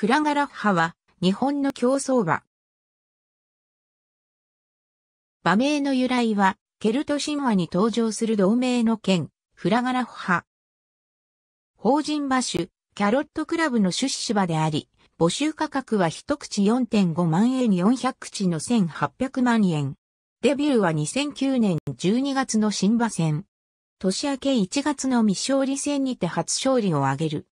フラガラッハは、日本の競争馬。馬名の由来は、ケルト神話に登場する同名の剣、フラガラッハ。法人馬種、キャロットクラブの出資馬であり、募集価格は一口4.5万円400口の1800万円。デビューは2009年12月の新馬戦。年明け1月の未勝利戦にて初勝利を挙げる。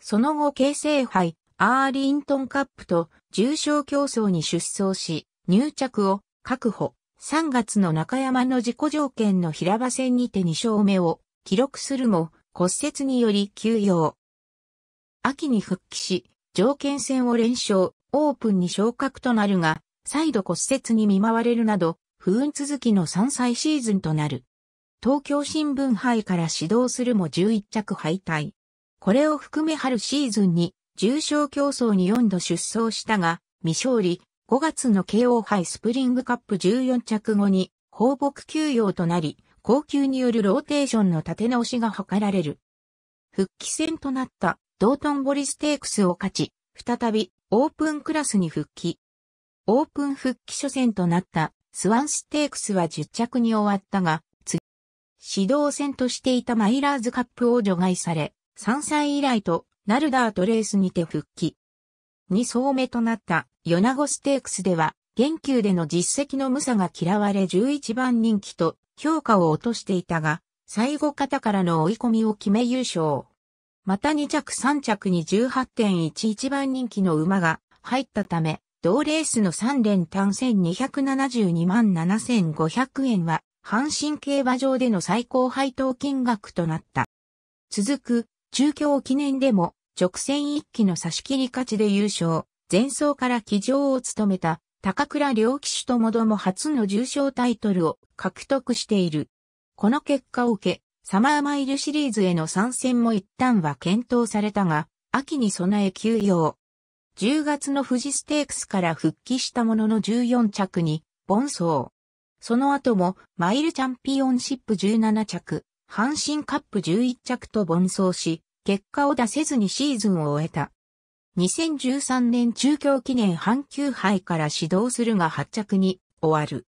その後、京成杯、アーリントンカップと重賞競争に出走し、入着を確保。3月の中山の自己条件の平場戦にて2勝目を記録するも骨折により休養。秋に復帰し、条件戦を連勝、オープンに昇格となるが、再度骨折に見舞われるなど、不運続きの3歳シーズンとなる。東京新聞杯から指導するも11着敗退。これを含め春シーズンに重賞競争に4度出走したが、未勝利、5月の KO 杯スプリングカップ14着後に、放牧休養となり、高級によるローテーションの立て直しが図られる。復帰戦となった道頓堀ステークスを勝ち、再びオープンクラスに復帰。オープン復帰初戦となったスワンステークスは10着に終わったが、次、指導戦としていたマイラーズカップを除外され、3歳以来とナルダートレースにて復帰。2層目となったヨナゴステークスでは、現球での実績の無差が嫌われ11番人気と評価を落としていたが、最後方からの追い込みを決め優勝。また2着3着に18.11番人気の馬が入ったため、同レースの3連単1272万7500円は、阪神競馬場での最高配当金額となった。続く、中京記念でも直線一気の差し切り勝ちで優勝、前走から騎乗を務めた高倉良騎手ともども初の重賞タイトルを獲得している。この結果を受け、サマーマイルシリーズへの参戦も一旦は検討されたが、秋に備え休養。10月の富士ステークスから復帰したものの14着に、ボンソー。その後も、マイルチャンピオンシップ17着、阪神カップ11着と奔走し、結果を出せずにシーズンを終えた。2013年中京記念阪急杯から始動するが8着に終わる。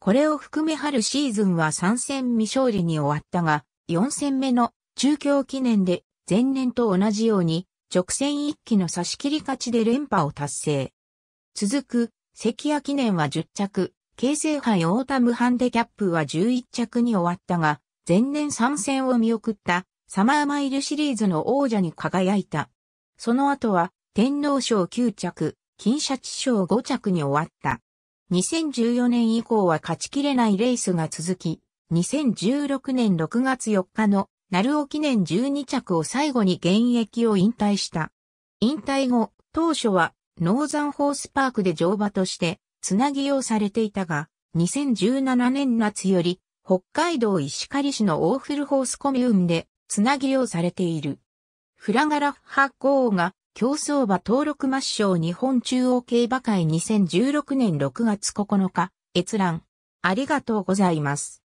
これを含め春シーズンは3戦未勝利に終わったが、4戦目の中京記念で前年と同じように直線一気の差し切り勝ちで連覇を達成。続く関谷記念は10着、京成杯オータムハンデキャップは11着に終わったが、前年参戦を見送ったサマーマイルシリーズの王者に輝いた。その後は天皇賞9着、金シャチ賞5着に終わった。2014年以降は勝ちきれないレースが続き、2016年6月4日の鳴尾記念12着を最後に現役を引退した。引退後、当初はノーザンホースパークで乗馬として、つなぎをされていたが、2017年夏より北海道石狩市のオーフルホースコミューンで、つなぎをされている。フラガラッハ号が、競走馬登録抹消日本中央競馬会2016年6月9日、閲覧。ありがとうございます。